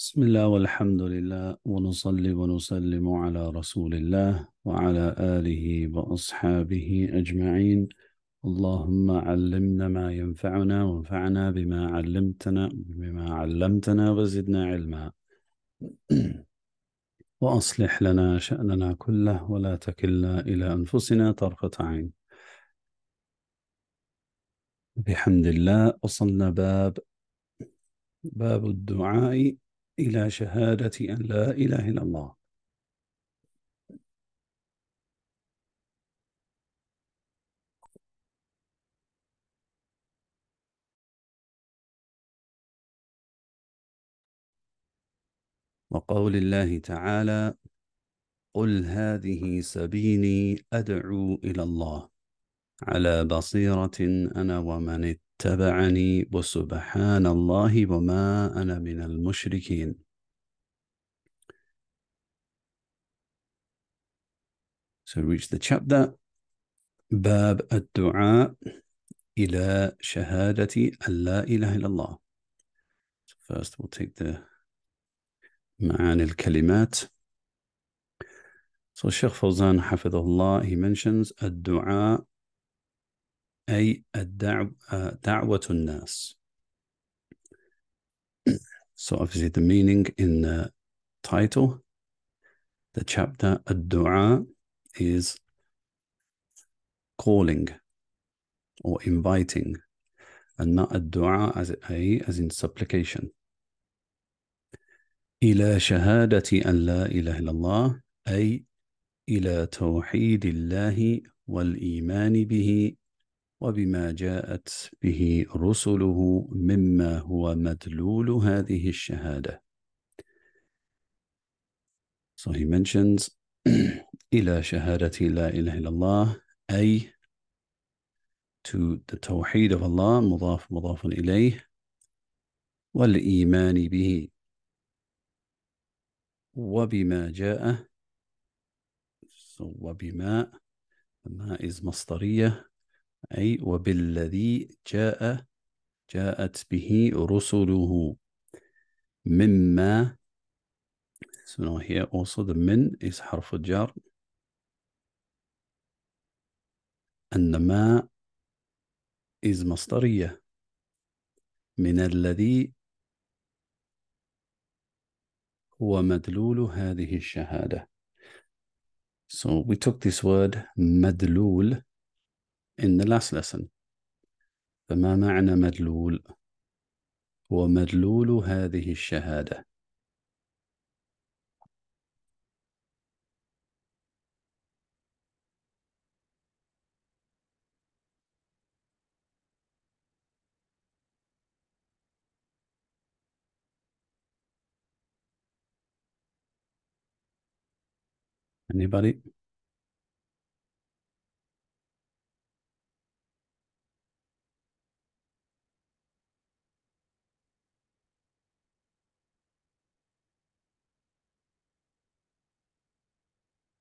بسم الله والحمد لله ونصلي ونسلم على رسول الله وعلى آله وأصحابه أجمعين اللهم علمنا ما ينفعنا وانفعنا بما علمتنا بما علمتنا وزدنا علما وأصلح لنا شأننا كله ولا تكلنا إلى أنفسنا طرفة عين بحمد الله وصلنا باب باب الدعاء إلى شهادة أن لا إله إلا الله وقول الله تعالى قل هذه سبيلي أدعو إلى الله على بصيرة أنا ومن اتبعني وسبحان الله وما أنا من المشركين So reach the chapter باب الدعاء إلى شهادة أن لا إله إلا الله so First we'll take the معاني الكلمات So Sheikh Fawzan حفظه الله he mentions الدعاء أي الدعو دعوة الناس So obviously the meaning in the title, the chapter Ad-Dua is calling or inviting and not Ad-Dua as, a, as in supplication. إلى شهادة أن لا إله إلا الله أي إلى توحيد الله والإيمان به وبما جاءت به رسله مما هو مدلول هذه الشهادة. So he mentions إلى شهادة لا إله إلا الله أي to the توحيد of Allah مضاف مضاف إليه والإيمان به وبما جاء so وبما ما is مصدرية أي وبالذي جاء جاءت به رسله مما so here also the من is حرف الجر أن ما is مصدرية من الذي هو مدلول هذه الشهادة so we took this word مدلول in the last lesson فما معنى مدلول هو مدلول هذه الشهادة Anybody?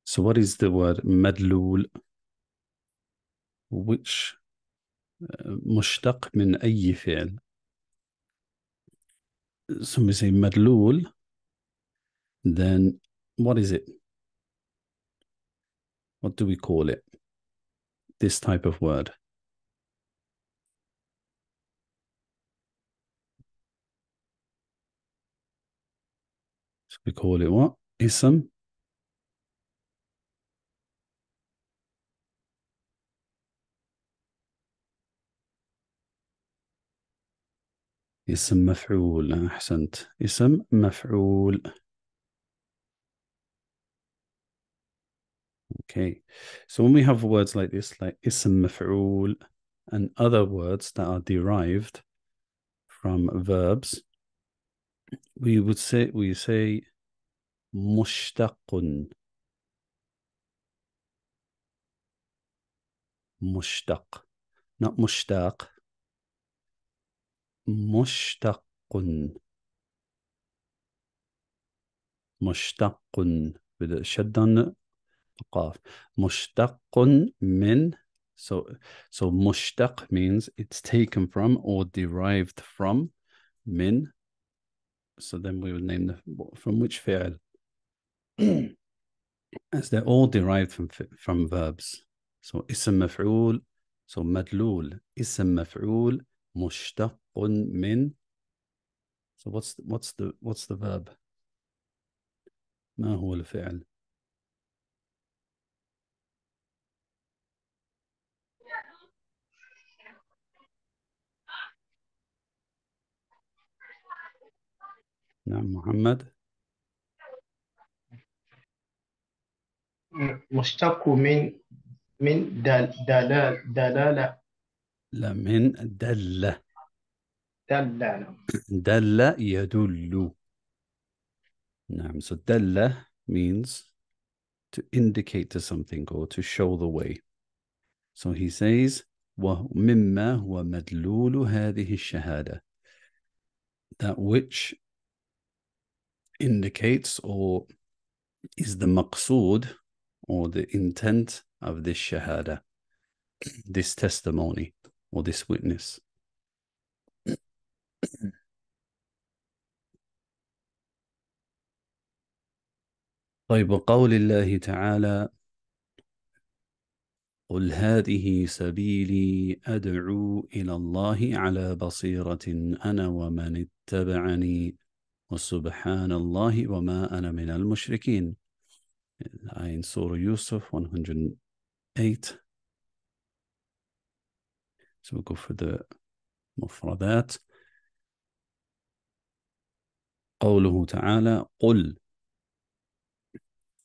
So what is the word madlul? Which مشتق من أي فعل so we say madlul then what is it what do we call it this type of word so we call it what ism اسم مفعول أحسنت اسم مفعول Okay, so when we have words like this, like ism maf'ul and other words that are derived from verbs, we would say we say mushtaqun. Mushtaq, not mushtaq, مشتق مشتق with شد on قاف مشتق من so so mushtaq means it's taken from or derived from min so then we would name the from which فعل as they're all derived from from verbs so ism مفعول so madlul ism مفعول مشتق من so what's the, what's the what's the verb ما هو الفعل نعم محمد مشتق من من دلالة دلالة لمن دل دلل دل يدل نعم so دل means to indicate to something or to show the way so he says ومما هو مدلول هذه الشهادة that which indicates or is the maqsood or the intent of this shahada this testimony or this witness. طيب قول الله تعالى قل هذه سبيلي أدعو إلى الله على بصيرة أنا ومن اتبعني وسبحان الله وما أنا من المشركين الآية سورة يوسف 108 So we'll go for the مفردات قوله تعالى قل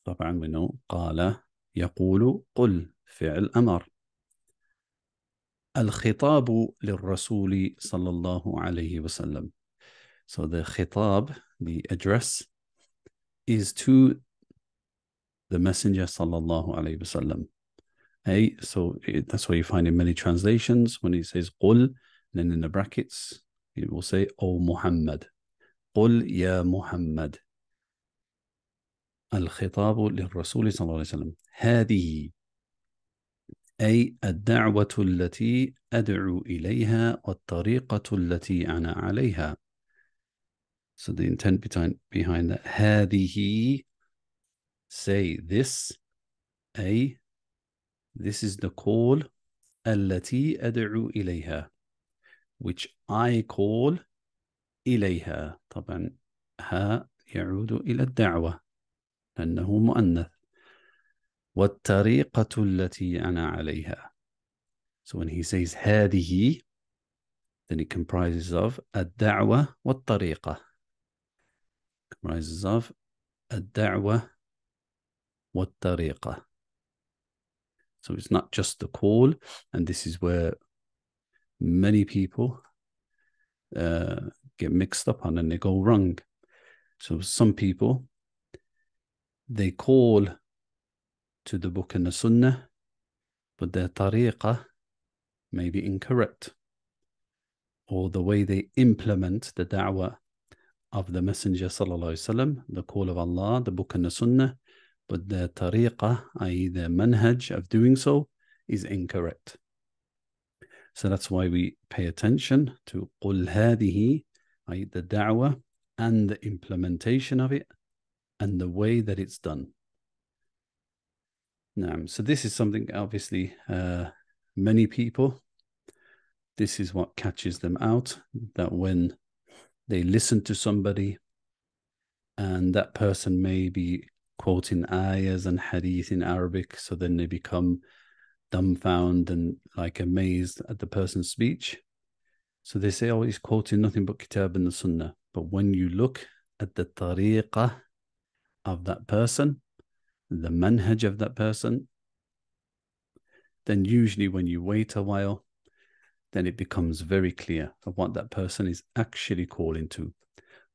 طبعا منه قال يقول قل فعل أمر الخطاب للرسول صلى الله عليه وسلم So the khitab, the address, is to the Messenger صلى الله عليه وسلم Hey, so it, eh, that's why you find in many translations when it says "قُل," then in the brackets, it will say, O Muhammad. قُلْ يا مُحَمَّدَ الخطاب للرسول صلى الله عليه وسلم هذه أي الدعوة التي أدعو إليها والطريقة التي أنا عليها So the intent behind, behind that هذه say this أي This is the call التي أدعو إليها which I call إليها طبعا ها يعود إلى الدعوة لأنه مؤنث والطريقة التي أنا عليها So when he says هذه then it comprises of الدعوة والطريقة comprises of الدعوة والطريقة So it's not just the call. And this is where many people uh, get mixed up on and they go wrong. So some people, they call to the book and the sunnah, but their tariqah may be incorrect. Or the way they implement the da'wah of the Messenger, وسلم, the call of Allah, the book and the sunnah, but the tariqah, i.e., the manhaj of doing so, is incorrect. So that's why we pay attention to قُلْ هَذِهِ i.e., the da'wah and the implementation of it and the way that it's done. Now, so this is something obviously uh, many people, this is what catches them out that when they listen to somebody and that person may be quoting ayahs and hadith in Arabic. So then they become dumbfounded and like amazed at the person's speech. So they say, oh, he's quoting nothing but Kitab and the Sunnah. But when you look at the tariqah of that person, the manhaj of that person, then usually when you wait a while, then it becomes very clear of what that person is actually calling to.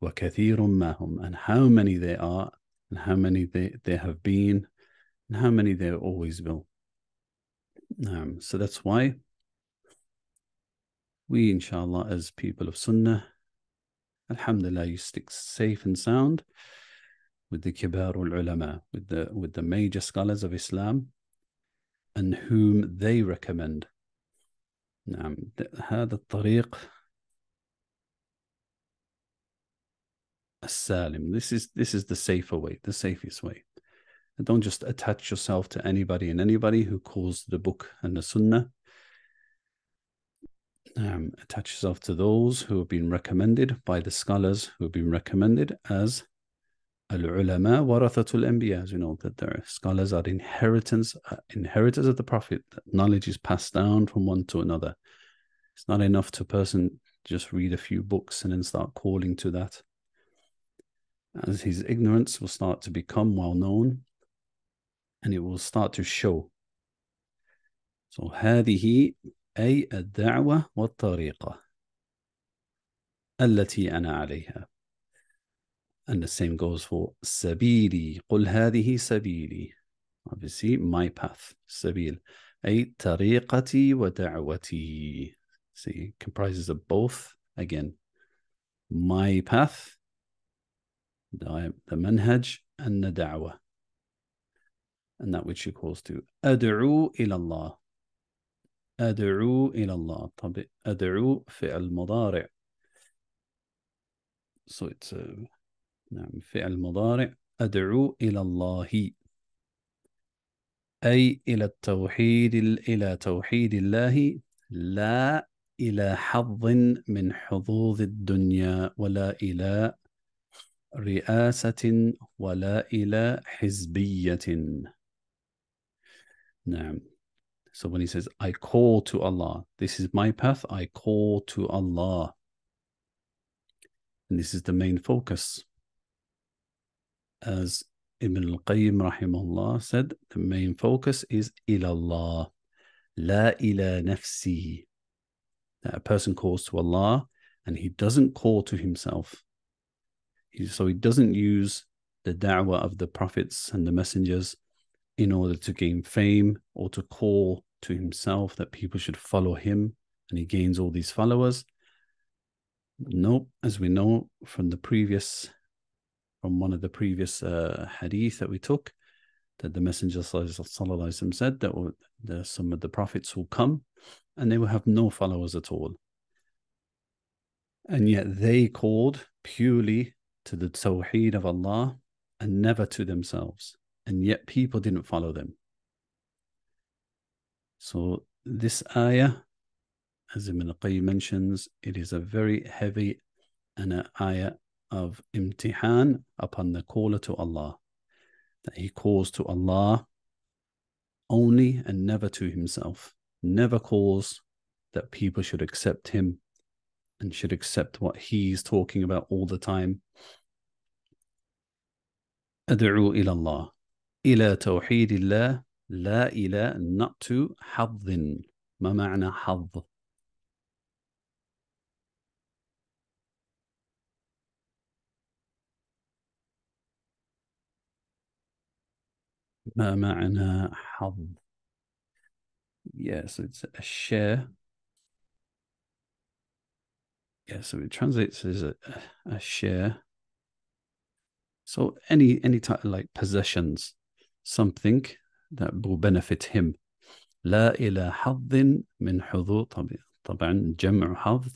وَكَثِيرٌ مَّهُمْ And how many there are and how many there, there have been and how many there always will. Um, so that's why we, inshallah, as people of Sunnah, alhamdulillah, you stick safe and sound with the kibar ulama, with the, with the major scholars of Islam and whom they recommend. نعم هذا الطريق salim. This is this is the safer way, the safest way. And don't just attach yourself to anybody and anybody who calls the book and the sunnah. Um, attach yourself to those who have been recommended by the scholars who have been recommended as al-ulama warathatul anbiya as you know that their scholars are inheritance uh, inheritors of the prophet that knowledge is passed down from one to another it's not enough to a person just read a few books and then start calling to that as his ignorance will start to become well known and it will start to show. So هذه أي الدعوة والطريقة التي أنا عليها. And the same goes for سبيلي قل هذه سبيلي obviously my path سبيل أي طريقتي ودعوتي see comprises of both again my path دايم the manhaj and the and that which he calls to أدعو إلى الله أدعو إلى الله طب أدعو فعل مضارع so it's a, uh, نعم فعل مضارع أدعو إلى الله أي إلى التوحيد إلى توحيد الله لا إلى حظ من حظوظ الدنيا ولا إلى رئاسة ولا إلى حزبية. نعم. So when he says, I call to Allah, this is my path, I call to Allah. And this is the main focus. As Ibn al Qayyim rahimahullah said, the main focus is ilallah, la ila nafsi. That a person calls to Allah and he doesn't call to himself so he doesn't use the da'wah of the prophets and the messengers in order to gain fame or to call to himself that people should follow him and he gains all these followers. Nope, as we know from the previous, from one of the previous uh, hadith that we took, that the Messenger said that some of the prophets will come and they will have no followers at all. And yet they called purely to the Tawheed of Allah and never to themselves. And yet people didn't follow them. So this ayah, as Ibn Qayyim mentions, it is a very heavy and an ayah of imtihan upon the caller to Allah, that he calls to Allah only and never to himself, never calls that people should accept him and should accept what he's talking about all the time. أدعو إلى الله إلى توحيد الله لا إلى not to حظ ما معنى حظ ما معنى حظ yes it's a share yeah, so it translates as a, a share. So any any type of like possessions, something that will benefit him. لا إلى حظ من حظوظ طبعا جمع حظ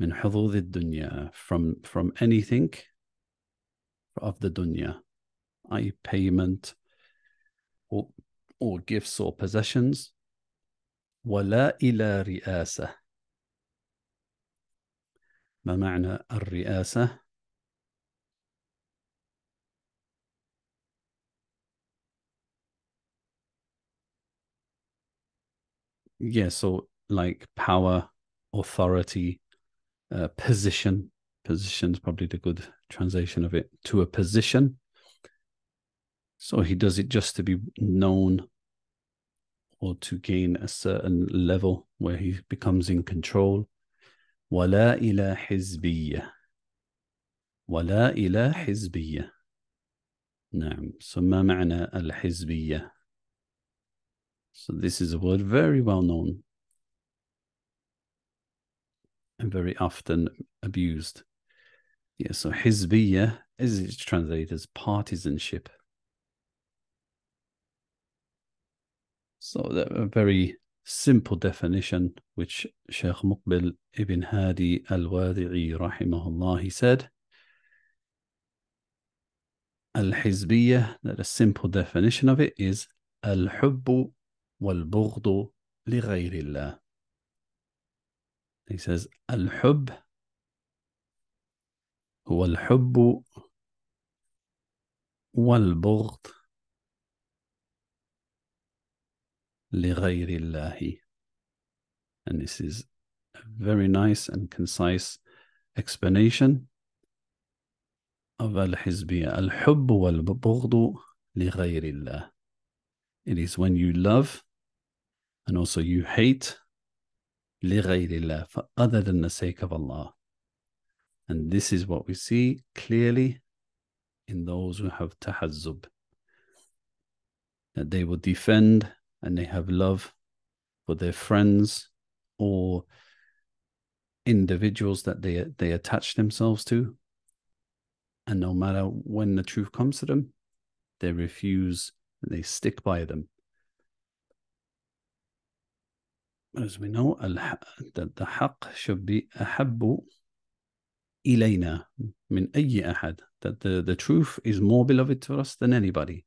من حظوظ الدنيا from from anything of the dunya, i.e. payment or or gifts or possessions. ولا إلى رئاسة ما معنى الرئاسة yeah so like power authority uh, position position is probably the good translation of it to a position so he does it just to be known or to gain a certain level where he becomes in control ولا إلى حزبية ولا إلى حزبية نعم ثم معنى الحزبية So this is a word very well known and very often abused. Yeah, so Hizbiyah is translated as partisanship. So a very simple definition which Sheikh Muqbil ibn Hadi al-Wadi'i rahimahullah he said al hizbiyya that a simple definition of it is al-hubbu wal-bughdu li ghayrillah he says al-hubb هو الحب والبغض لغير الله. And this is a very nice and concise explanation of al-hizbiyah. Al-hubb wal-bughdu لغير الله. It is when you love and also you hate لغير الله for other than the sake of Allah. And this is what we see clearly in those who have tahazzub, that they will defend and they have love for their friends or individuals that they they attach themselves to and no matter when the truth comes to them they refuse and they stick by them as we know that the haq should be ahabbu ilayna min ayyi ahad that the, the truth is more beloved to us than anybody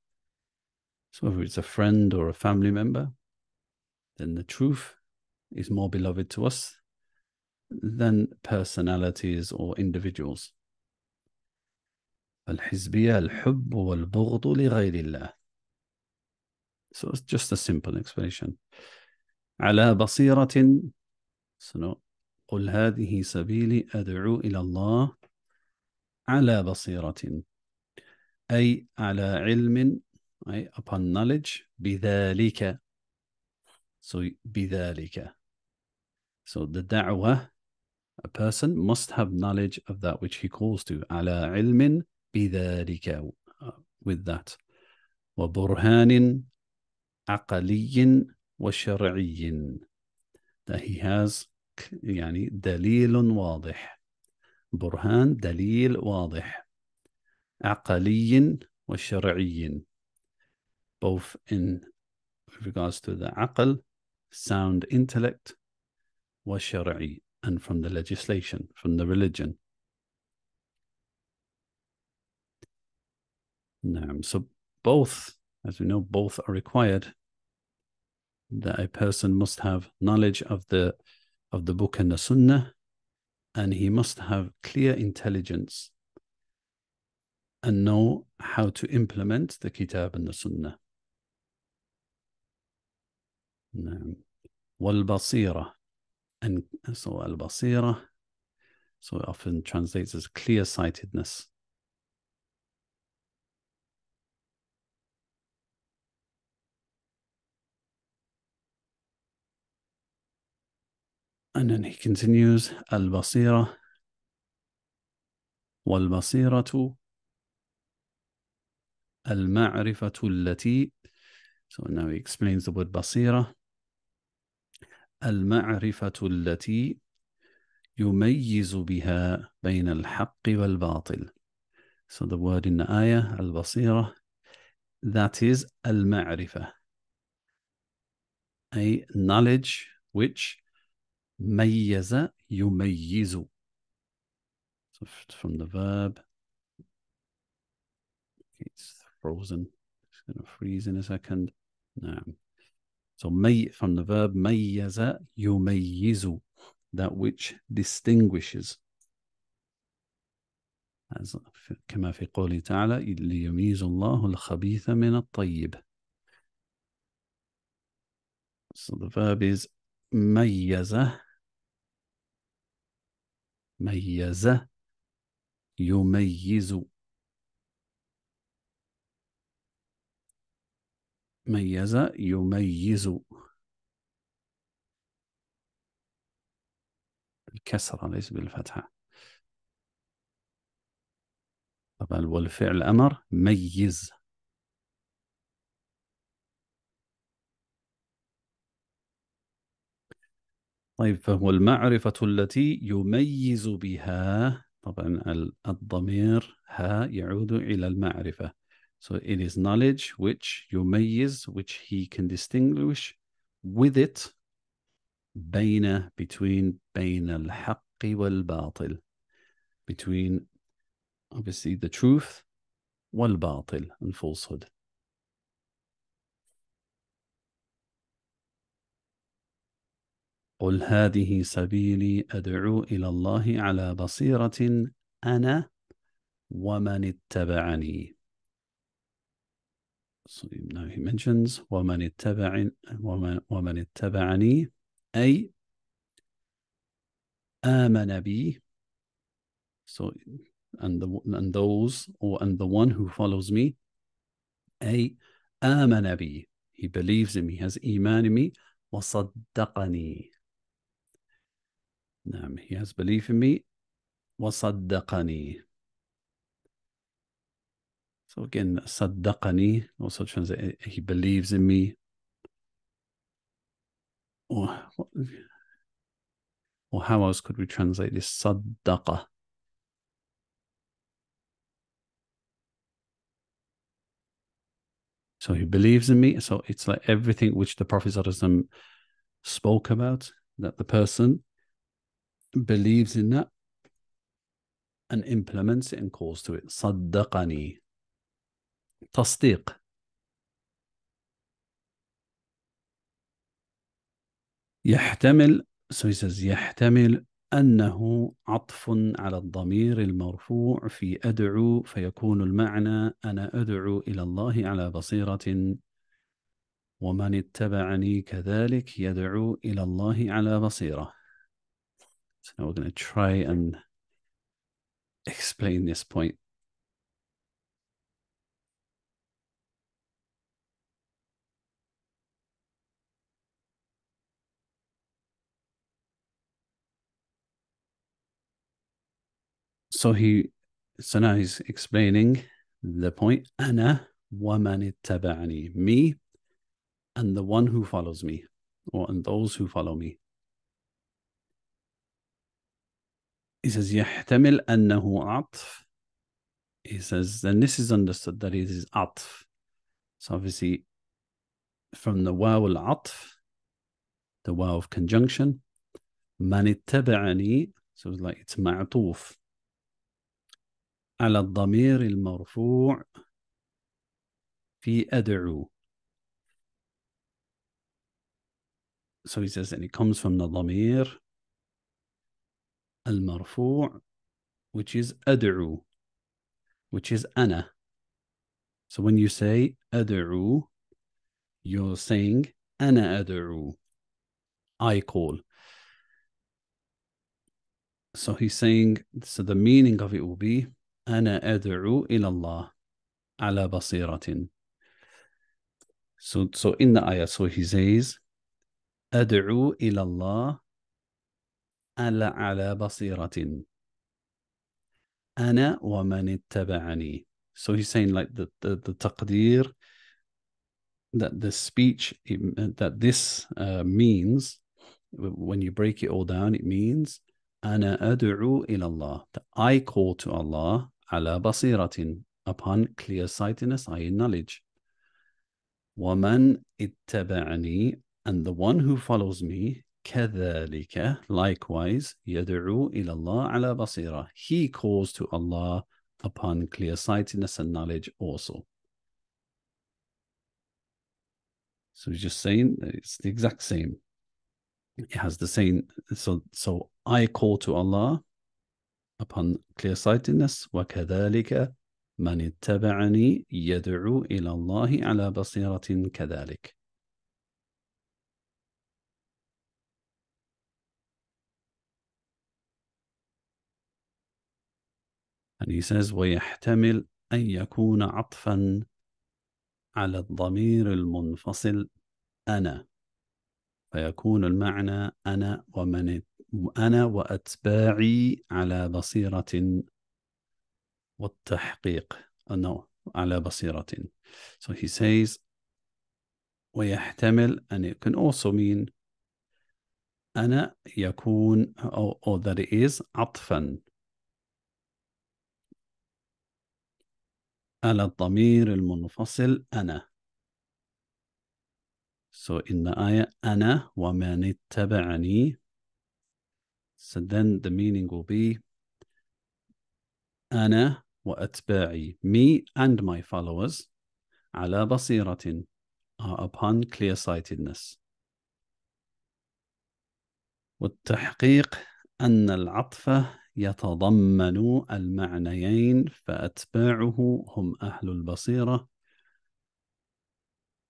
So whether it's a friend or a family member, then the truth is more beloved to us than personalities or individuals. So it's just a simple explanation. على بصيرة قل هذه سبيلي أدعو إلى الله على بصيرة أي على علم right? Upon knowledge, bidhalika. So bidhalika. So the da'wah, a person must have knowledge of that which he calls to. Ala ilmin bidhalika. Uh, with that. وبرهان عقلي وشرعي that he has يعني دليل واضح برهان دليل واضح عقلي وشرعي both in regards to the aql, sound intellect, wa and from the legislation, from the religion. so both, as we know, both are required that a person must have knowledge of the of the book and the sunnah and he must have clear intelligence and know how to implement the kitab and the sunnah نعم والبصيرة and so البصيرة so it often translates as clear-sightedness And then he continues, Al-Basira. Wal-Basiratu. al So now he explains the word Basira. المعرفة التي يميز بها بين الحق والباطل. So the word in the ayah, al-basira, that is al-ma'rifah, a knowledge which ميز يميز. So from the verb, it's frozen. It's going to freeze in a second. Now. So may from the verb mayyaza yumayyizu, that which distinguishes. As, كما في قوله تعالى ليميز الله الخبيث من الطيب. So the verb is ميزة ميزة يميز ميز يميز الكسرة ليس بالفتحة طبعا والفعل أمر ميز طيب فهو المعرفة التي يميز بها طبعا الضمير ها يعود إلى المعرفة So it is knowledge which yumayyiz, which he can distinguish with it, bayna, between Bain al-haqqi wal-batil, between obviously the truth wal-batil and falsehood. قل هذه سبيلي أدعو إلى الله على بصيرة أنا ومن اتبعني so now he mentions وَمَنِ اتَّبَعَنِ وَمَنِ اتَّبَعَنِي أي آمَنَ بي So and the and those or and the one who follows me أي آمَنَ بي He believes in me, has iman in me وَصَدَّقَنِي He has belief in me وَصَدَّقَنِي so again, saddaqani also translates, eh, he believes in me. Or, or how else could we translate this saddaqa? So he believes in me. So it's like everything which the Prophet spoke about, that the person believes in that and implements it and calls to it. Saddaqani. تصديق يحتمل سويسز يحتمل أنه عطف على الضمير المرفوع في أدعو فيكون المعنى أنا أدعو إلى الله على بصيرة ومن اتبعني كذلك يدعو إلى الله على بصيرة. So now we're going to try and explain this point so he so now he's explaining the point ana waman ittaba'ani me and the one who follows me or and those who follow me he says يحتمل أنه عطف he says then this is understood that it is عطف so obviously from the waw al-atf the waw of conjunction man ittaba'ani so it's like it's ma'tuf على الضمير المرفوع في أدعو so he says and it comes from the ضمير المرفوع which is أدعو which is أنا so when you say أدعو you're saying أنا أدعو I call so he's saying so the meaning of it will be أنا أدعو إلى الله على بصيرة so, so in the ayah so he says أدعو إلى الله على على بصيرة أنا ومن اتبعني so he's saying like the the, the taqdeer that the speech that this uh, means when you break it all down it means ana أدعو إلى الله. that I call to Allah ala basiratin, upon clear sightedness, i.e., knowledge. Waman ittaba'ani, and the one who follows me, كذلك, likewise, yad'u ila Allah ala He calls to Allah upon clear sightedness and knowledge also. So he's just saying it's the exact same. It has the same. So so I call to Allah upon clear-sightedness وكذلك من اتبعني يدعو إلى الله على بصيرة كذلك And he says ويحتمل أن يكون عطفا على الضمير المنفصل أنا فيكون المعنى أنا ومن أنا وأتباعي على بصيرة والتحقيق oh, no على بصيرة so he says ويحتمل and it can also mean أنا يكون أو oh, oh, that is عطفا على الضمير المنفصل أنا so in the ayah آية أنا ومن اتبعني So then the meaning will be أنا وأتباعي me and my followers على بصيرة are upon clear-sightedness والتحقيق أن العطف يتضمن المعنيين فأتباعه هم أهل البصيرة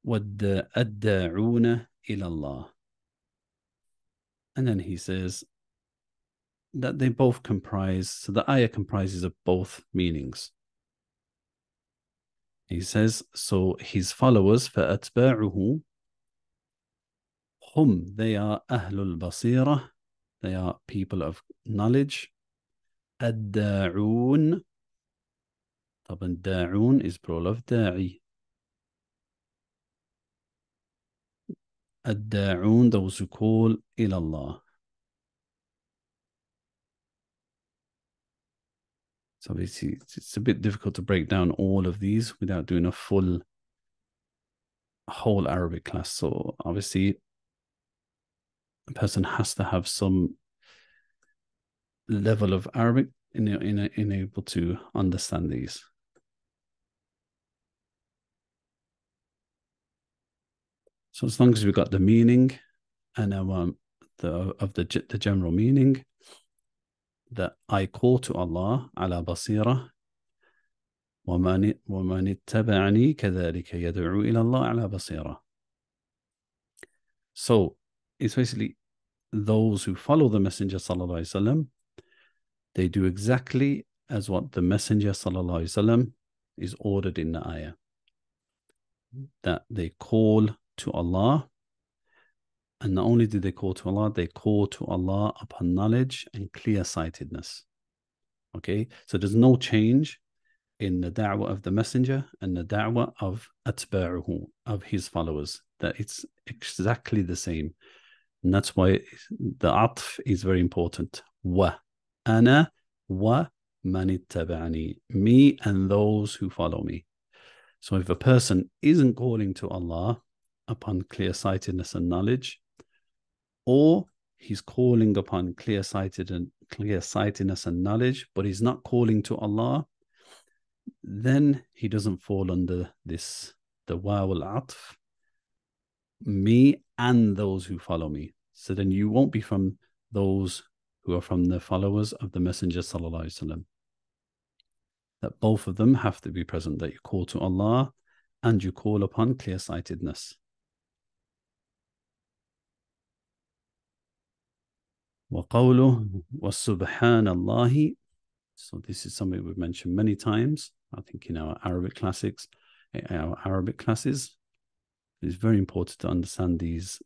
والداعون إلى الله And then he says, that they both comprise, so the ayah comprises of both meanings. He says, so his followers, فَأَتْبَاعُهُ هُم they are أَهْلُ الْبَصِيرَةِ, they are people of knowledge. الدَّاعُون. daun طبعا is plural of داعي. الدَّاعُونَ those who call ilallah. So obviously it's, a bit difficult to break down all of these without doing a full whole arabic class so obviously a person has to have some level of arabic in in, in able to understand these so as long as we have got the meaning and um, the of the the general meaning that I call to Allah ala basira وَمَنِ اتَّبَعَنِي كَذَلِكَ يَدْعُو إِلَى So, it's basically those who follow the Messenger sallallahu alaihi wasallam, they do exactly as what the Messenger sallallahu alaihi wasallam is ordered in the ayah. That they call to Allah and not only did they call to Allah, they call to Allah upon knowledge and clear sightedness. Okay, so there's no change in the da'wah of the messenger and the da'wah of atba'uhu, of his followers, that it's exactly the same. And that's why the atf is very important. Wa ana wa manittaba'ani, me and those who follow me. So if a person isn't calling to Allah upon clear sightedness and knowledge, or he's calling upon clear sighted and clear sightedness and knowledge, but he's not calling to Allah, then he doesn't fall under this the waw atf, me and those who follow me. So then you won't be from those who are from the followers of the Messenger وسلم, that both of them have to be present, that you call to Allah and you call upon clear sightedness. وقوله وسبحان الله. So this is something we've mentioned many times. I think in our Arabic classics, our Arabic classes, it's very important to understand these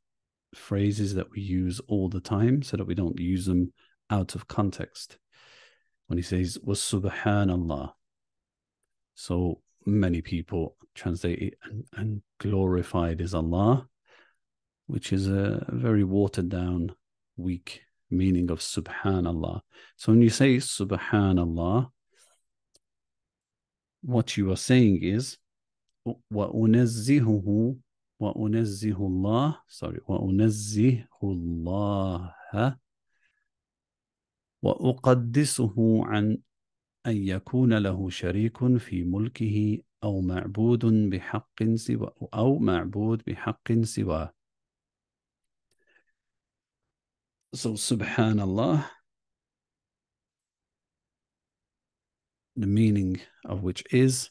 phrases that we use all the time, so that we don't use them out of context. When he says was so many people translate it and, and glorified is Allah, which is a very watered down, weak meaning of subhanallah. So when you say subhanallah, what you are saying is وأنزهه وأنزه الله sorry وأنزه الله وأقدسه عن أن يكون له شريك في ملكه أو معبود بحق سوى أو معبود بحق سواه So, subhanallah, the meaning of which is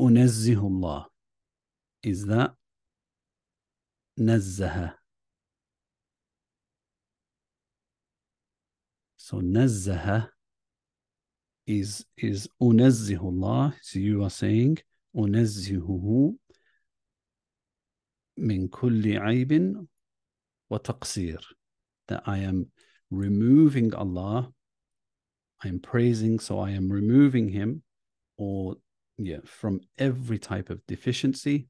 unazzihullah is that nazzaha. So nazzaha is is unazzihullah. So you are saying unazzihuhu min kulli aybin وتقصير, that I am removing Allah, I am praising, so I am removing Him or yeah, from every type of deficiency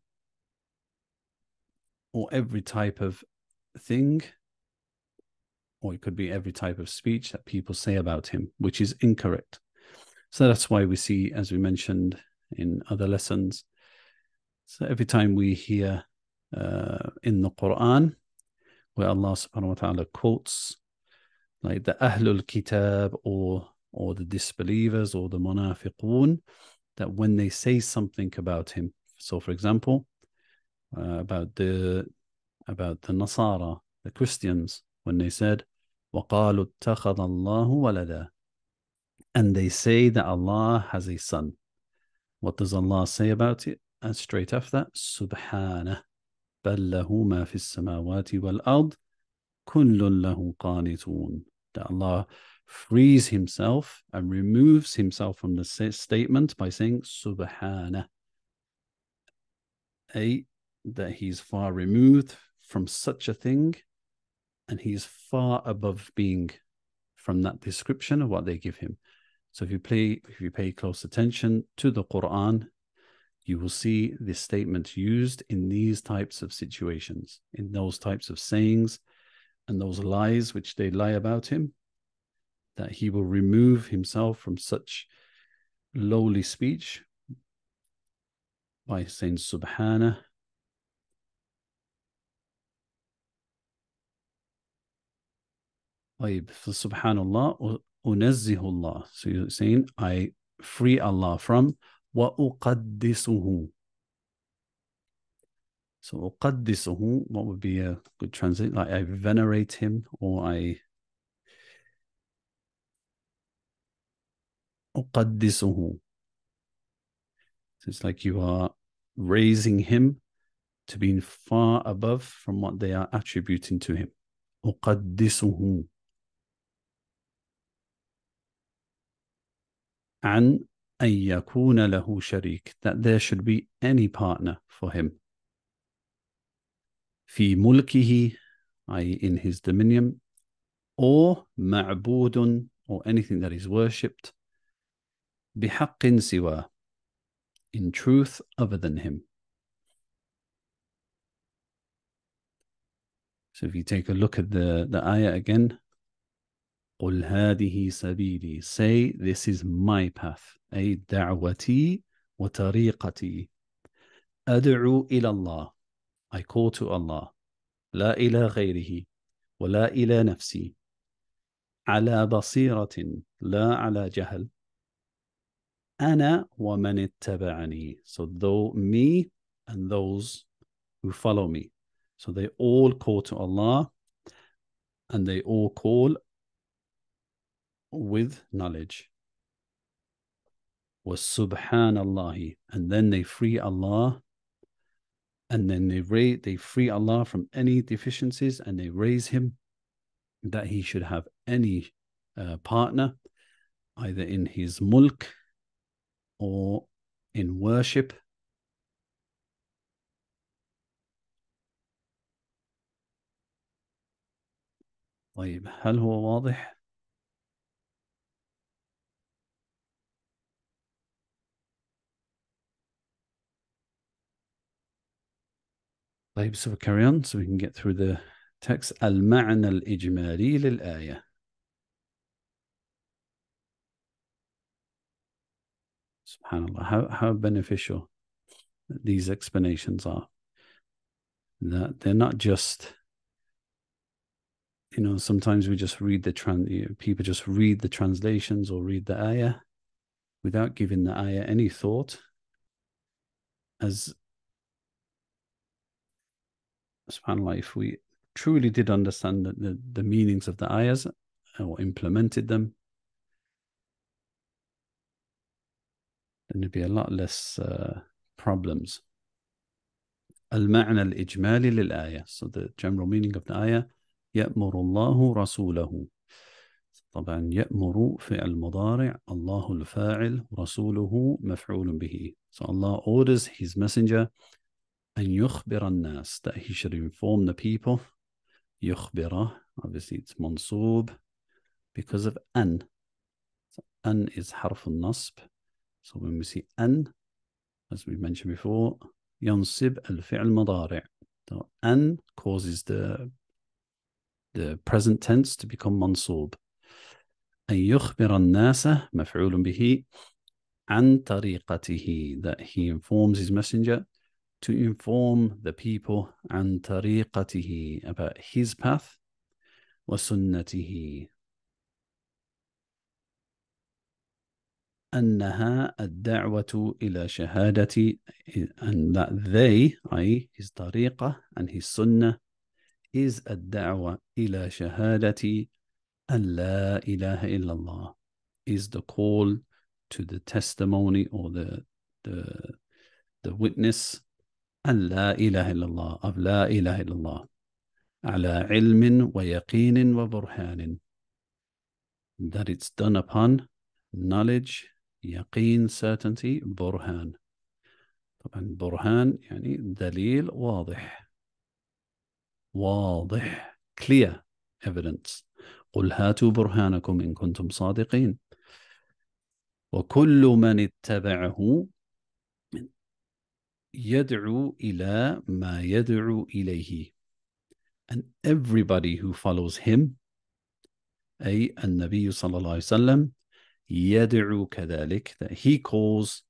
or every type of thing, or it could be every type of speech that people say about him, which is incorrect. So that's why we see, as we mentioned in other lessons, so every time we hear uh, in the Quran, where Allah subhanahu wa ta'ala quotes like the Ahlul Kitab or or the disbelievers or the munafiqun that when they say something about him. So for example, uh, about the about the Nasara, the Christians, when they said, وَقَالُوا اتَّخَذَ اللَّهُ وَلَدًا And they say that Allah has a son. What does Allah say about it? And straight after that, Subhanah. بل له ما في السماوات والأرض كل له قانتون that Allah frees himself and removes himself from the statement by saying subhana a that he's far removed from such a thing and he's far above being from that description of what they give him so if you play if you pay close attention to the quran you will see the statements used in these types of situations, in those types of sayings and those lies which they lie about him, that he will remove himself from such lowly speech by saying Subhana. Subhanallah, Unazzihullah. So you're saying, I free Allah from وأقدسه. So أقدسه, what would be a good translation? Like I venerate him or I أقدسه. So it's like you are raising him to being far above from what they are attributing to him. أقدسه. عن يكون له شريك that there should be any partner for him في ملكه i.e. in his dominion or معبود or anything that is worshipped بحق siwa, in truth other than him so if you take a look at the, the ayah again قل هذه سبيلي say this is my path أي دعوتي وطريقتي أدعو إلى الله I call to Allah لا إلى غيره ولا إلى نفسي على بصيرة لا على جهل أنا ومن اتبعني so though me and those who follow me so they all call to Allah and they all call with knowledge. Was subhanallah. And then they free Allah. And then they ra- they free Allah from any deficiencies and they raise him that he should have any uh, partner, either in his mulk or in worship. طيب هل هو واضح؟ طيب so carry on so we can get through the text المعنى الإجمالي للآية Subhanallah, how, how beneficial these explanations are. That they're not just, you know, sometimes we just read the trans, people just read the translations or read the ayah without giving the ayah any thought as subhanAllah, if we truly did understand the, the, the meanings of the ayahs uh, or implemented them, then there'd be a lot less uh, problems. المعنى الإجمالي للآية so the general meaning of the ayah يأمر الله رسوله طبعا يأمر فعل مضارع الله الفاعل رسوله مفعول به so Allah orders his messenger أن يخبر الناس that he should inform the people يخبر obviously it's منصوب because of أن so أن is حرف النصب so when we see أن as we mentioned before ينصب الفعل مضارع so أن causes the the present tense to become منصوب أن يخبر الناس مفعول به عن طريقته that he informs his messenger to inform the people عن طريقته about his path وسنته أنها الدعوة إلى شهادة and that they أي his طريقة and his sunnah is الدعوة إلى شهادة أن لا إله إلا الله is the call to the testimony or the the, the witness أن لا إله إلا الله أو لا إله إلا الله على علم ويقين وبرهان that it's done upon knowledge يقين certainty برهان طبعا برهان يعني دليل واضح واضح clear evidence قل هاتوا برهانكم إن كنتم صادقين وكل من اتبعه يدعو إلى ما يدعو إليه and everybody who follows him أي النبي صلى الله عليه وسلم يدعو كذلك that he calls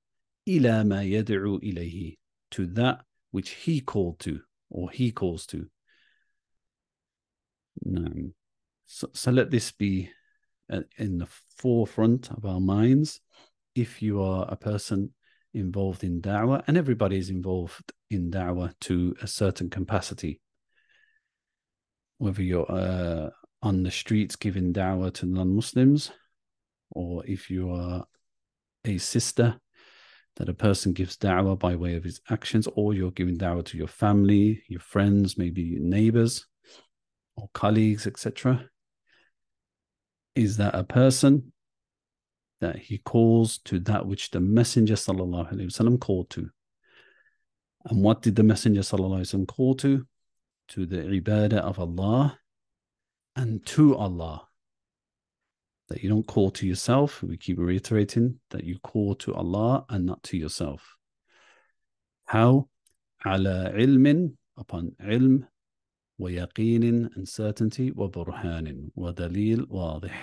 إلى ما يدعو إليه to that which he called to or he calls to so, so let this be uh, in the forefront of our minds if you are a person involved in da'wah, and everybody is involved in da'wah to a certain capacity. Whether you're uh, on the streets giving da'wah to non Muslims, or if you are a sister, that a person gives da'wah by way of his actions, or you're giving da'wah to your family, your friends, maybe your neighbors, or colleagues, etc. Is that a person that he calls to that which the Messenger وسلم, called to. And what did the Messenger وسلم, call to? To the ibadah of Allah and to Allah. That you don't call to yourself. We keep reiterating that you call to Allah and not to yourself. How? Ala ilmin, upon ilm, wa yaqeenin, and certainty, wa burhanin, wa dalil, wadih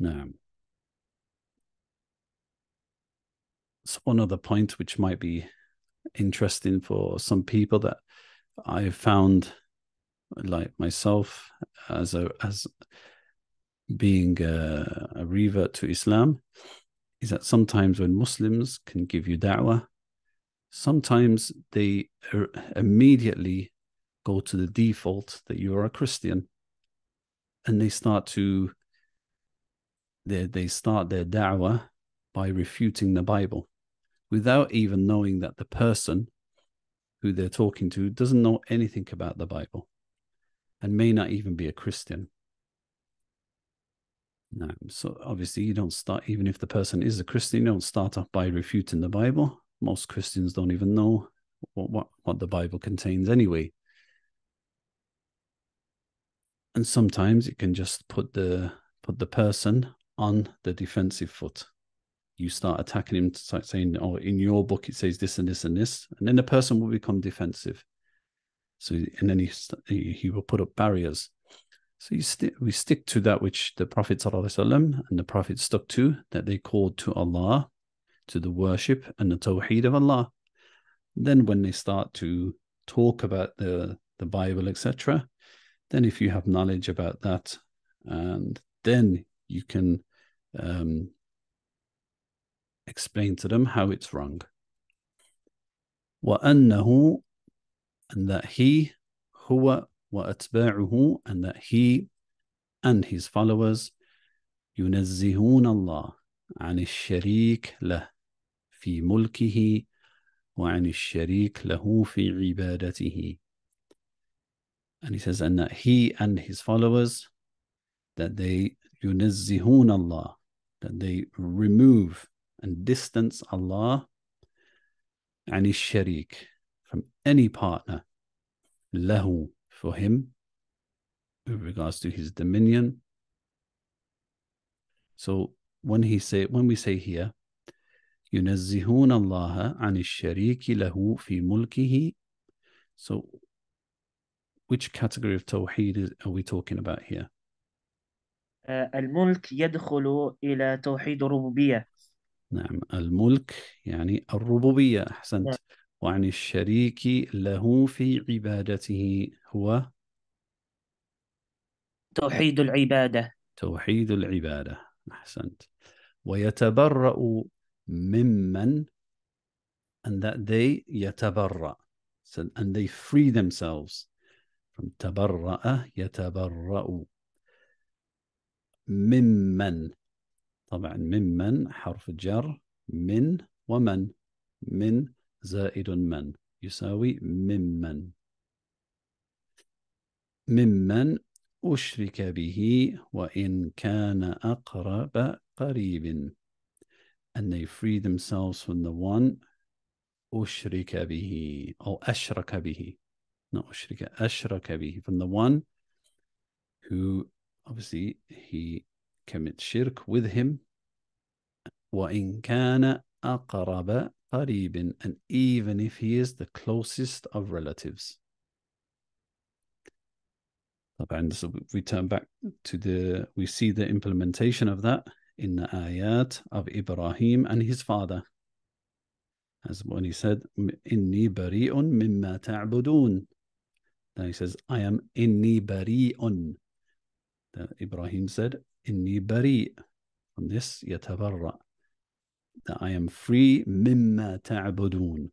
now, so one other point which might be interesting for some people that I found, like myself, as a as being a, a revert to Islam, is that sometimes when Muslims can give you da'wah, sometimes they er, immediately go to the default that you are a Christian, and they start to they, they start their da'wah by refuting the Bible without even knowing that the person who they're talking to doesn't know anything about the Bible and may not even be a Christian. No, so obviously you don't start, even if the person is a Christian, you don't start off by refuting the Bible. Most Christians don't even know what, what, what the Bible contains anyway. And sometimes it can just put the put the person on the defensive foot. You start attacking him, start saying, "Oh, in your book it says this and this and this," and then the person will become defensive. So, and then he he will put up barriers. So st- we stick to that which the Prophet ﷺ and the Prophet stuck to, that they called to Allah, to the worship and the tawheed of Allah. Then when they start to talk about the, the Bible, etc., then if you have knowledge about that, and then you can um, explain to them how it's wrong. وأنه and that he هو وأتباعه and that he and his followers ينزهون الله عن الشريك له في ملكه وعن الشريك له في عبادته and he says and that he and his followers that they ينزهون الله that they remove and distance Allah and his sharik from any partner lahu for him with regards to his dominion. So when he say when we say here, yunazzihun Allah anis الشريك lahu fi mulkihi. So which category of tawheed are we talking about here? آه، الملك يدخل إلى توحيد الربوبية نعم الملك يعني الربوبية أحسنت نعم. وعن الشريك له في عبادته هو توحيد العبادة توحيد العبادة أحسنت ويتبرأ ممن and that they يتبرأ so, and they free themselves from تبرأ يتبرأ ممن طبعا ممن حرف جر من ومن من زائد من يساوي ممن ممن أشرك به وإن كان أقرب قريب and they free themselves from the one أشرك به أو أشرك به not نعم، أشرك أشرك به from the one who obviously he commits shirk with him. وَإِنْ كَانَ أَقْرَبَ قَرِيبٍ And even if he is the closest of relatives. And so we turn back to the, we see the implementation of that in the ayat of Ibrahim and his father. As when he said, إِنِّي بَرِيءٌ مِمَّا تَعْبُدُونَ Then he says, I am إِنِّي بَرِيءٌ Ibrahim said, Inni bari. From this, yatabarra. That I am free mimma ta'budun.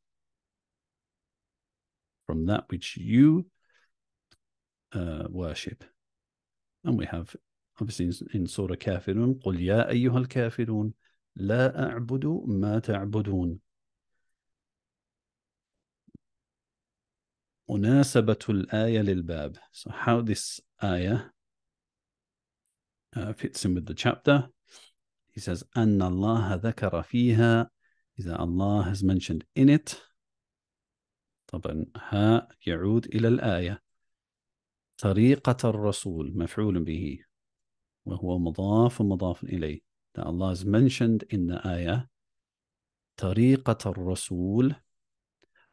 From that which you uh, worship. And we have, obviously, in, in Surah Kafirun, قُلْ يَا أَيُّهَا الْكَافِرُونَ لَا أَعْبُدُ مَا تَعْبُدُونَ مناسبة الآية للباب. So how this ayah uh, fits in with the chapter. He says, أن الله ذكر فيها إذا that Allah has mentioned in it. طبعا ها يعود إلى الآية طريقة الرسول مفعول به وهو مضاف مضاف إليه that Allah has mentioned in the ayah آية. طريقة الرسول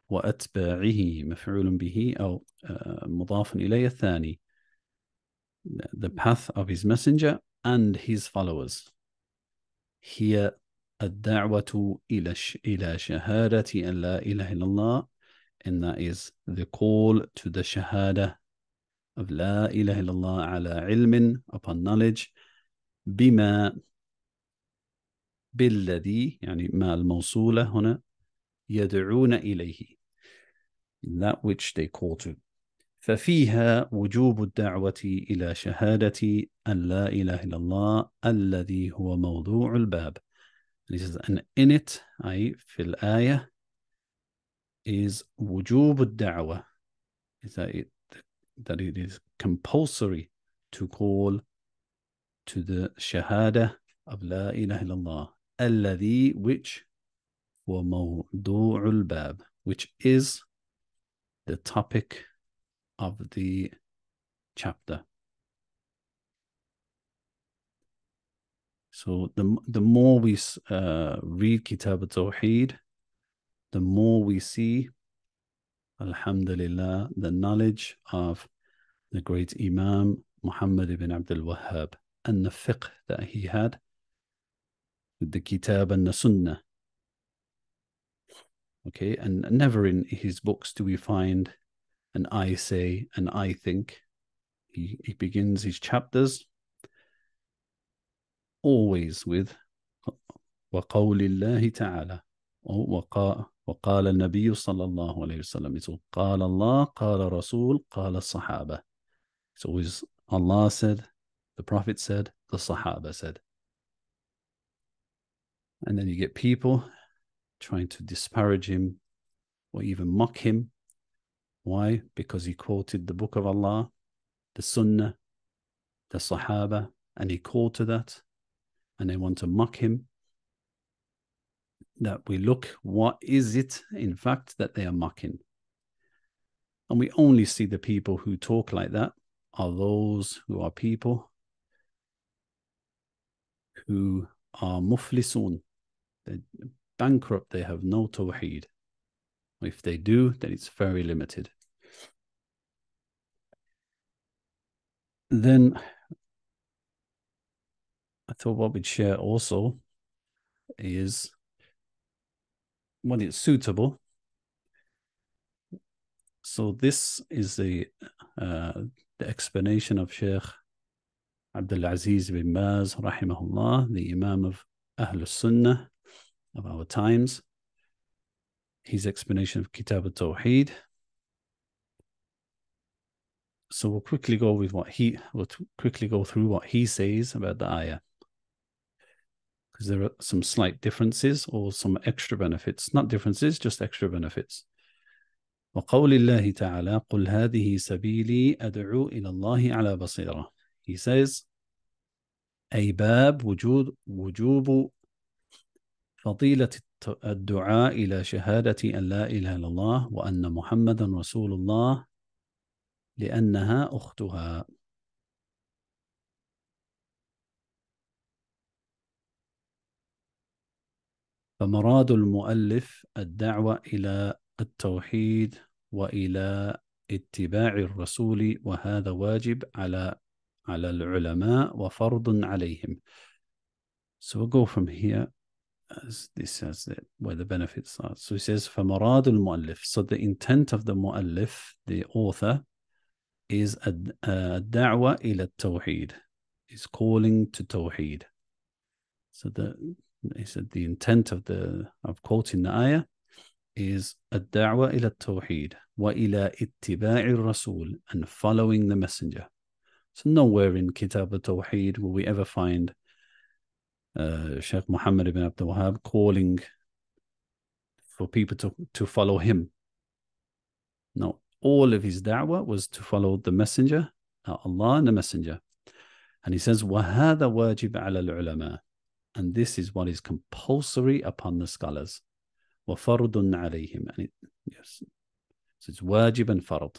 وأتباعه مفعول به أو آه، مضاف إليه الثاني the path of his messenger and his followers. هي الدعوة إلى إلى شهادة أن لا إله إلا الله and that is the call to the شهادةِ of إِلَهِ ilaha illallah ala ilmin upon knowledge بما بالذي يعني ما الموصولة هنا يدعون إليه that which they call to ففيها وجوب الدعوة إلى شهادة أن لا إله إلا الله الذي هو موضوع الباب. This is an in it أي في الآية is وجوب الدعوة. Is that it, that it is compulsory to call to the شهادة of لا إله إلا الله الذي which هو موضوع الباب which is the topic of the chapter. So the, the more we uh, read Kitab al-Tawheed, the more we see, alhamdulillah, the knowledge of the great Imam Muhammad ibn Abdul Wahhab and the fiqh that he had with the Kitab and the Sunnah. Okay, and never in his books do we find and I say and I think. He, he begins his chapters always with وقول الله تعالى وقال, وقال النبي صلى الله عليه وسلم it's قال Allah قال رسول قال الصحابة it's always Allah said the Prophet said the Sahaba said and then you get people trying to disparage him or even mock him why? Because he quoted the Book of Allah, the Sunnah, the Sahaba, and he called to that. And they want to mock him. That we look, what is it, in fact, that they are mocking? And we only see the people who talk like that are those who are people who are muflisun. They're bankrupt, they have no tawheed. If they do, then it's very limited. then I thought what we'd share also is when it's suitable. So this is the uh, the explanation of Sheikh Abdul Aziz bin Baz, rahimahullah, the Imam of Ahlul Sunnah of our times. His explanation of Kitab al-Tawheed, so we'll quickly go with what he we'll t- quickly go through what he says about the ayah because there are some slight differences or some extra benefits not differences just extra benefits وقول الله تعالى قل he says أي باب وجود وجوب فضيلة الدعاء إلى شهادة أن لا إله إلا الله وأن محمدا رسول الله لأنها أختها فمراد المؤلف الدعوة إلى التوحيد وإلى اتباع الرسول وهذا واجب على على العلماء وفرض عليهم. So we'll go from here as this says the, where the benefits are. So he says فمراد المؤلف. So the intent of the مؤلف, the author, is a, a da'wah ila tawheed, is calling to tawheed. So the he said the intent of the of quoting the ayah is a الدعوة إلى التوحيد وإلى اتباع الرسول and following the messenger. So nowhere in Kitab al-Tawheed will we ever find uh, Sheikh Muhammad ibn Abdul Wahab calling for people to, to follow him. No, all of his da'wah was to follow the messenger, Allah and the messenger. And he says, وَهَذَا wajib عَلَى الْعُلَمَاءِ And this is what is compulsory upon the scholars. وَفَرْضٌ عَلَيْهِمْ and it, yes. So it's wajib and fard.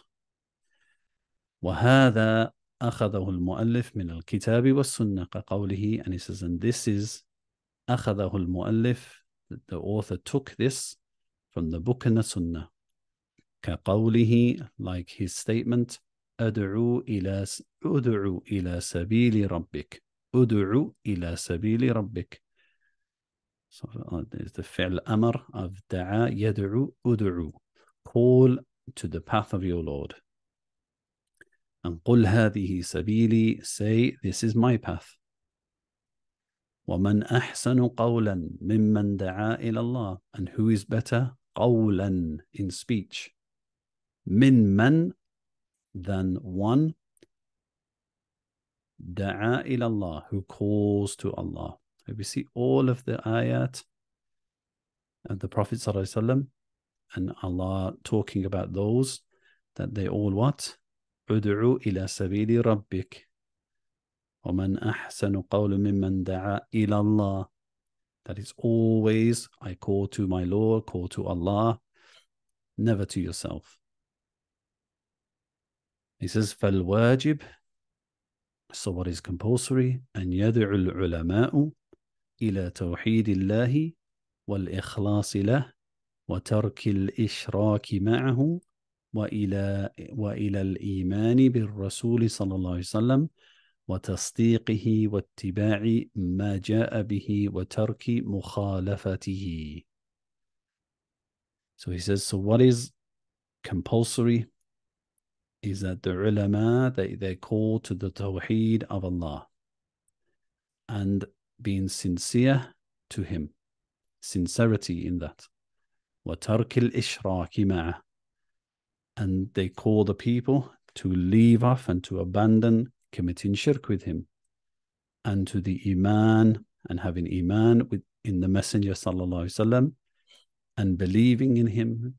وَهَذَا أخذه المؤلف من الكتاب والسنة قَوْلُهِ." and he says and this is أخذه المؤلف the author took this from the book and the sunnah كقوله like his statement أدعو إلى أدعو إلى سبيل ربك أدعو إلى سبيل ربك so uh, the فعل أمر of دعا يدعو أدعو call to the path of your Lord and قل هذه سبيلي say this is my path ومن أحسن قولا ممن دعا إلى الله and who is better قولا in speech من من than one da'a ila Allah, who calls to Allah. if we see all of the ayat of the Prophet wasallam and Allah talking about those that they all what? Udu'u ila sabili rabbik. وَمَنْ أَحْسَنُ قَوْلٌ مِمَّنْ دَعَا إِلَى اللَّهِ That is always, I call to my Lord, call to Allah, never to yourself. He says, فالواجب so what is compulsory أن يدعو العلماء إلى توحيد الله والإخلاص له وترك الإشراك معه وإلى وإلى الإيمان بالرسول صلى الله عليه وسلم وتصديقه واتباع ما جاء به وترك مخالفته. So he says, so what is compulsory is that the ulama, they, they call to the tawheed of Allah and being sincere to Him, sincerity in that. And they call the people to leave off and to abandon committing shirk with Him and to the iman and having iman with, in the Messenger sallallahu wasallam and believing in him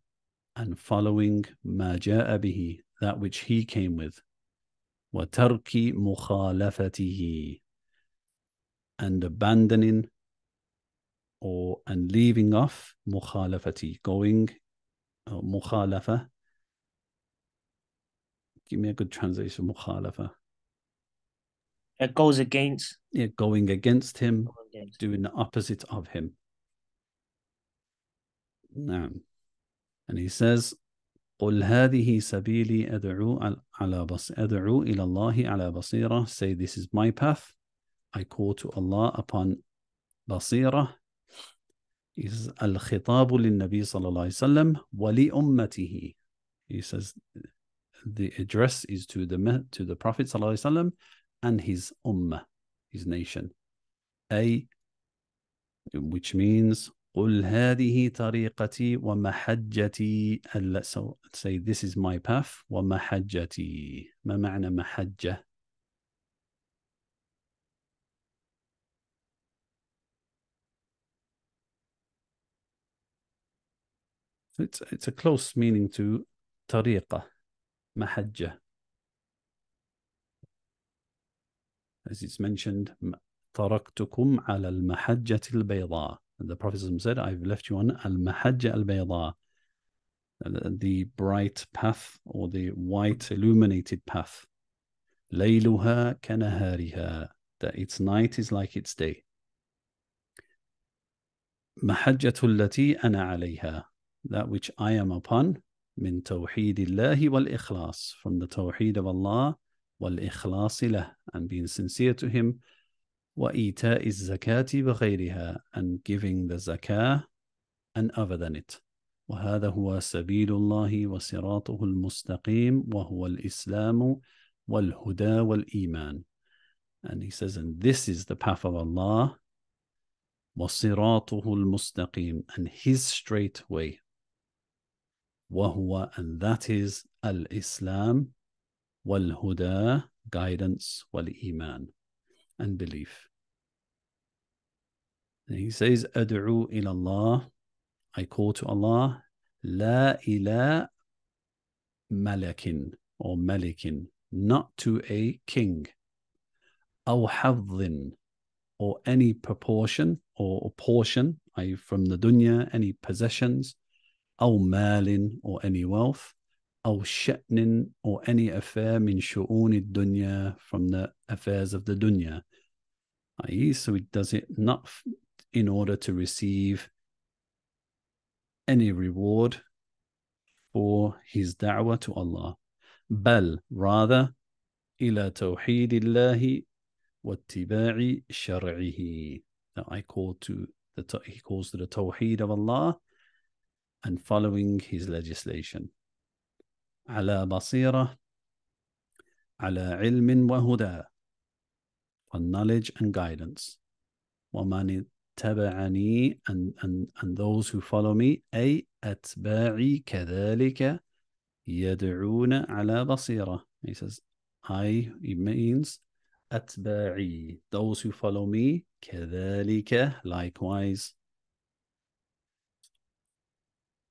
and following ma ja'a bihi that which he came with. وَتَرْكِ مُخَالَفَتِهِ And abandoning or and leaving off مخالفة going uh, give me a good translation مخالفة it goes against yeah going against him going against. doing the opposite of him now and he says قل هذه سبيلي أدعو على بص أدعو إلى الله على بصيرة say this is my path I call to Allah upon بصيرة is الخطاب للنبي صلى الله عليه وسلم ولأمته he says the address is to the to the Prophet صلى الله عليه وسلم and his ummah his nation أي which means قل هذه طريقتي ومحجتي so say this is my path ومحجتي ما معنى محجة it's, it's a close meaning to طريقة محجة as it's mentioned تركتكم على المحجة البيضاء The Prophet said, I've left you on Al Mahajj Al Bayda, the bright path or the white illuminated path. Layluha kanahariha, that its night is like its day. Mahajjatul lati ana alayha, that which I am upon, min tawheedillahi wal ikhlas, from the tawheed of Allah wal ikhlasi lah, and being sincere to Him وإيتاء الزكاة بغيرها and giving the zakah and other than it وهذا هو سبيل الله وصراطه المستقيم وهو الإسلام والهدى والإيمان and he says and this is the path of Allah وصراطه المستقيم and his straight way وهو and that is الإسلام والهدى guidance والإيمان and belief. And he says, Ad'u Allah." I call to Allah, La ila malakin or malikin, not to a king, aw hadhin, or any proportion or portion, i.e., from the dunya, any possessions, aw malin, or any wealth, أو شأن or any affair من شؤون الدنيا from the affairs of the dunya. I.e., so it does it not in order to receive any reward for his da'wah to Allah. بل rather إلى توحيد الله واتباع شرعه that I call to the he calls to the tawheed of Allah and following his legislation. على بصيرة على علم وهدى on knowledge and guidance ومن اتبعني and, and, and those who follow me أي أتباعي كذلك يدعون على بصيرة he says I he means أتباعي those who follow me كذلك likewise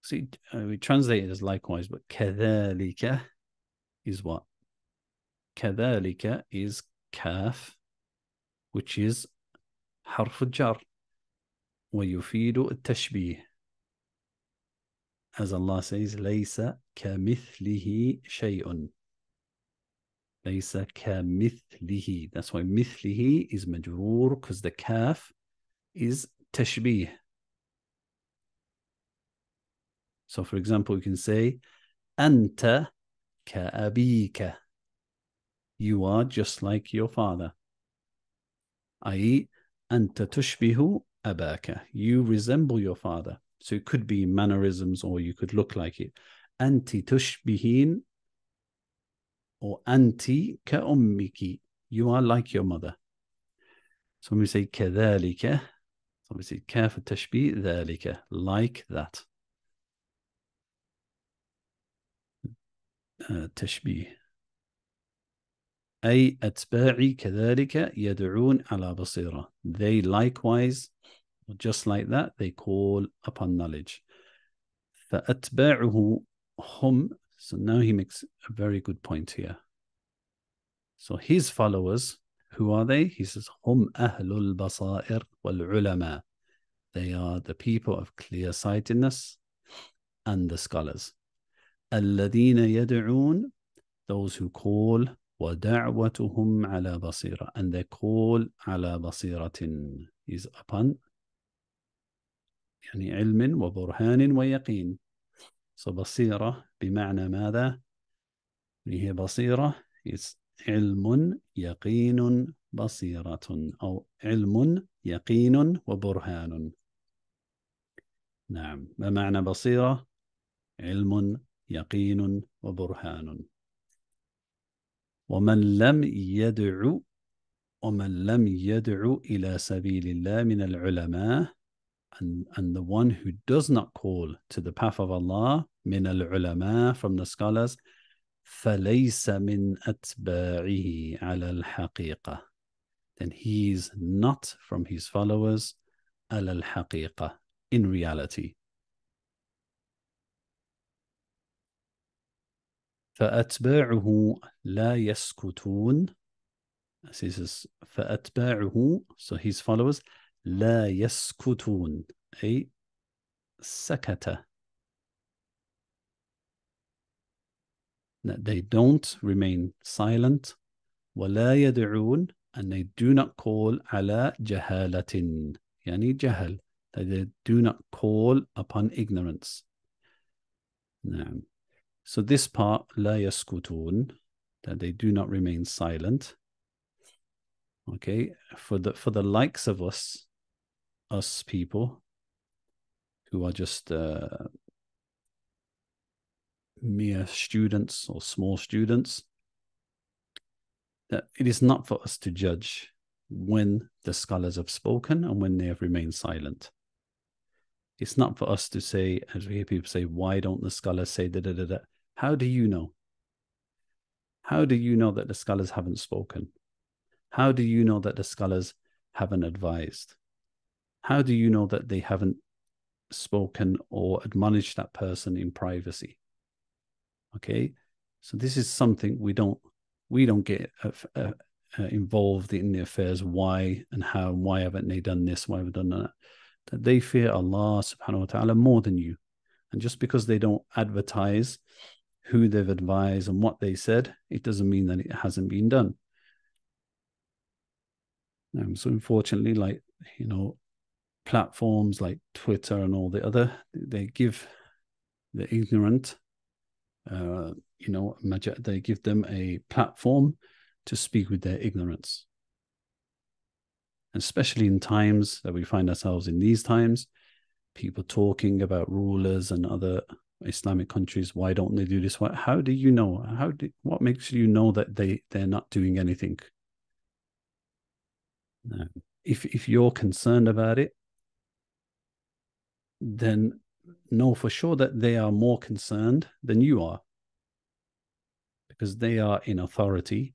see uh, we translate it as likewise but kadhalika is what kadhalika is kaf which is harf jar wa yufidu at-tashbih as allah says laysa kamithlihi shay'un laysa kamithlihi that's why mithlihi is majrur because the kaf is tashbih so, for example, you can say, Anta ka'abika. You are just like your father. I.e., Anta tushbihu abaka. You resemble your father. So it could be mannerisms or you could look like it. Anti tushbihin or anti ka'ummiki. You are like your mother. So when we say كذلك, so we say ka for tashbih, ذلك, like that. تشبيه أي أتباعي كذلك يدعون على بصيرة they likewise just like that they call upon knowledge فأتباعه هم so now he makes a very good point here so his followers who are they he says هم أهل البصائر والعلماء they are the people of clear-sightedness and the scholars الذين يدعون those who call ودعوتهم على بصيرة and they call على بصيرة is upon يعني علم وبرهان ويقين so بصيرة بمعنى ماذا اللي هي بصيرة is علم يقين بصيرة أو علم يقين وبرهان نعم ما معنى بصيرة علم يقين وبرهان ومن لم يدع ومن لم يدع إلى سبيل الله من العلماء and, and the one who does not call to the path of Allah من العلماء from the scholars فليس من أتباعه على الحقيقة then he is not from his followers على الحقيقة in reality فأتباعه لا يسكتون this is فأتباعه so his followers لا يسكتون أي سكت that they don't remain silent ولا يدعون and they do not call على جهالة يعني جهل that they do not call upon ignorance نعم So this part, لا يسكتون, that they do not remain silent. Okay, for the for the likes of us, us people, who are just uh, mere students or small students, that it is not for us to judge when the scholars have spoken and when they have remained silent. It's not for us to say, as we hear people say, why don't the scholars say da da da da? How do you know? How do you know that the scholars haven't spoken? How do you know that the scholars haven't advised? How do you know that they haven't spoken or admonished that person in privacy? Okay, so this is something we don't we don't get uh, uh, uh, involved in the affairs why and how and why haven't they done this? Why have they done that? That they fear Allah Subhanahu wa Taala more than you, and just because they don't advertise who they've advised and what they said, it doesn't mean that it hasn't been done. Um, so unfortunately, like you know, platforms like Twitter and all the other, they give the ignorant, uh, you know, they give them a platform to speak with their ignorance. especially in times that we find ourselves in these times, people talking about rulers and other Islamic countries. Why don't they do this? how do you know? How do, what makes you know that they they're not doing anything? If if you're concerned about it, then know for sure that they are more concerned than you are, because they are in authority.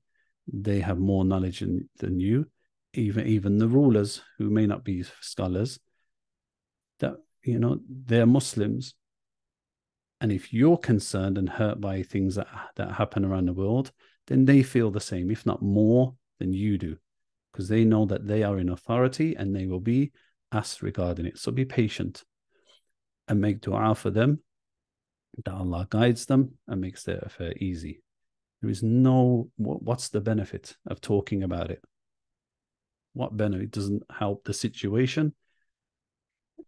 They have more knowledge than, than you, even even the rulers who may not be scholars. That you know they're Muslims and if you're concerned and hurt by things that, that happen around the world, then they feel the same, if not more than you do, because they know that they are in authority and they will be asked regarding it. So be patient and make dua for them that Allah guides them and makes their affair easy. There is no what's the benefit of talking about it? What benefit? It doesn't help the situation.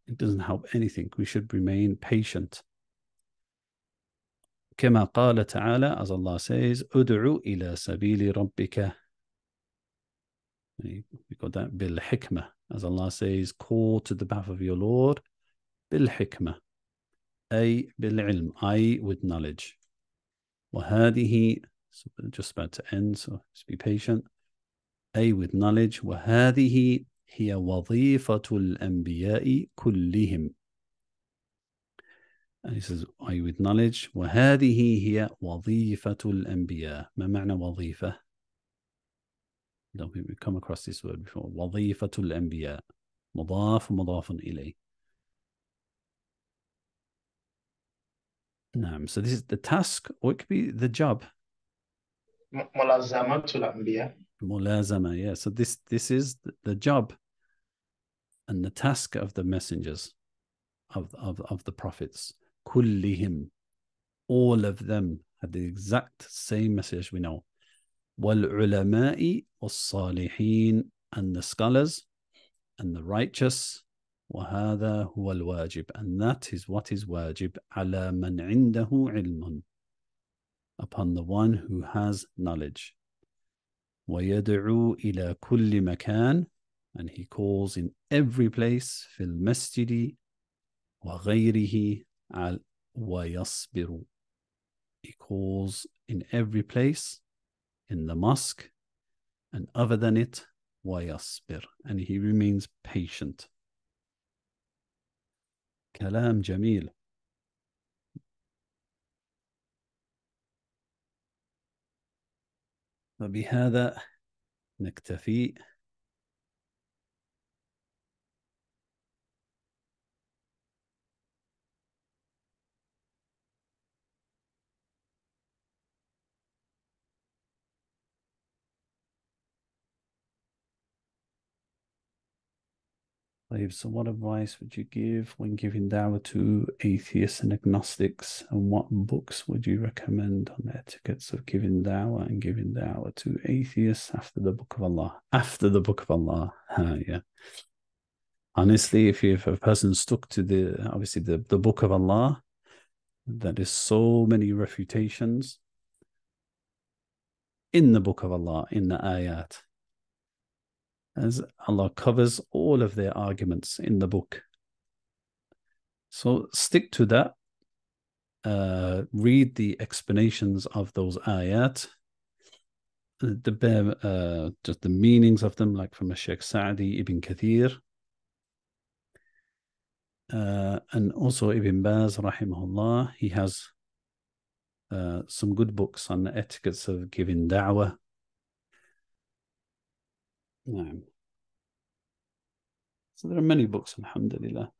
It doesn't help anything. We should remain patient كما قال تعالى as Allah says ادعو إلى سبيل ربك we got that بالحكمة as Allah says call to the path of your Lord بالحكمة أي بالعلم أي with knowledge وهذه so just about to end so just be patient أي with knowledge وهذه هي وظيفة الأنبياء كلهم And he says, I acknowledge, وَهَذِهِ هِيَ وَظِيفَةُ الْأَنْبِيَاءِ ما معنى وظيفة? Don't we come across this word before. وظيفة الأنبياء مضاف مضاف إليه نعم so this is the task or it could be the job ملازمة الأنبياء ملازمة yeah so this this is the job and the task of the messengers of of, of the prophets kullihim. All of them had the exact same message we know. وَالْعُلَمَاءِ وَالصَّالِحِينَ And the scholars and the righteous. وَهَذَا هُوَ الْوَاجِبِ And that is what is wajib. عَلَى مَنْ عِنْدَهُ عِلْمٌ Upon the one who has knowledge. وَيَدْعُو إِلَى كُلِّ مَكَانٍ And he calls in every place, فِي الْمَسْجِدِ وَغَيْرِهِ he calls in every place in the mosque and other than it ويصبر and he remains patient كلام جميل فبهذا نكتفي So, what advice would you give when giving dawah to atheists and agnostics? And what books would you recommend on the etiquettes of giving dawah and giving dawah to atheists after the Book of Allah? After the Book of Allah, yeah. Honestly, if, you, if a person stuck to the obviously the, the Book of Allah, that is so many refutations in the Book of Allah, in the ayat, as Allah covers all of their arguments in the book. So stick to that. Uh, read the explanations of those ayat, the bare, uh, just the meanings of them, like from a Sheikh Sa'di, Ibn Kathir, uh, and also Ibn Baz, rahimahullah. He has uh, some good books on the etiquettes of giving da'wah نعم so there are many books alhamdulillah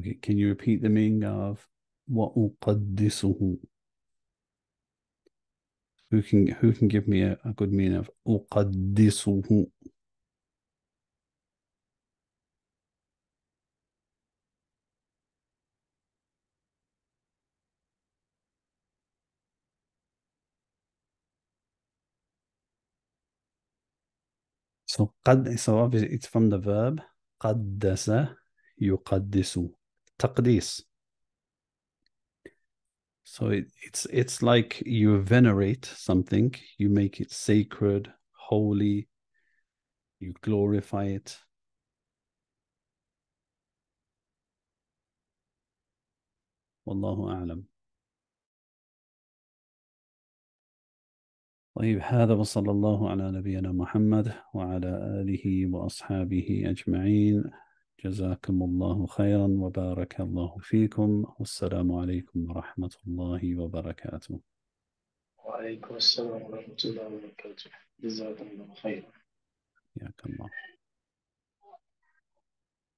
Okay, can you repeat the meaning of وَأُقَدِّسُهُ? Who can who can give me a, a good meaning of أُقَدِّسُهُ? So قد so obviously it's from the verb قدس يقدس taqdis. So it, it's it's like you venerate something, you make it sacred, holy, you glorify it. والله أعلم طيب هذا وصلى الله على نبينا محمد وعلى آله وأصحابه أجمعين جزاكم الله خيرا وبارك الله فيكم والسلام عليكم ورحمة الله وبركاته وعليكم السلام ورحمة الله وبركاته جزاكم الله خيرا حياك الله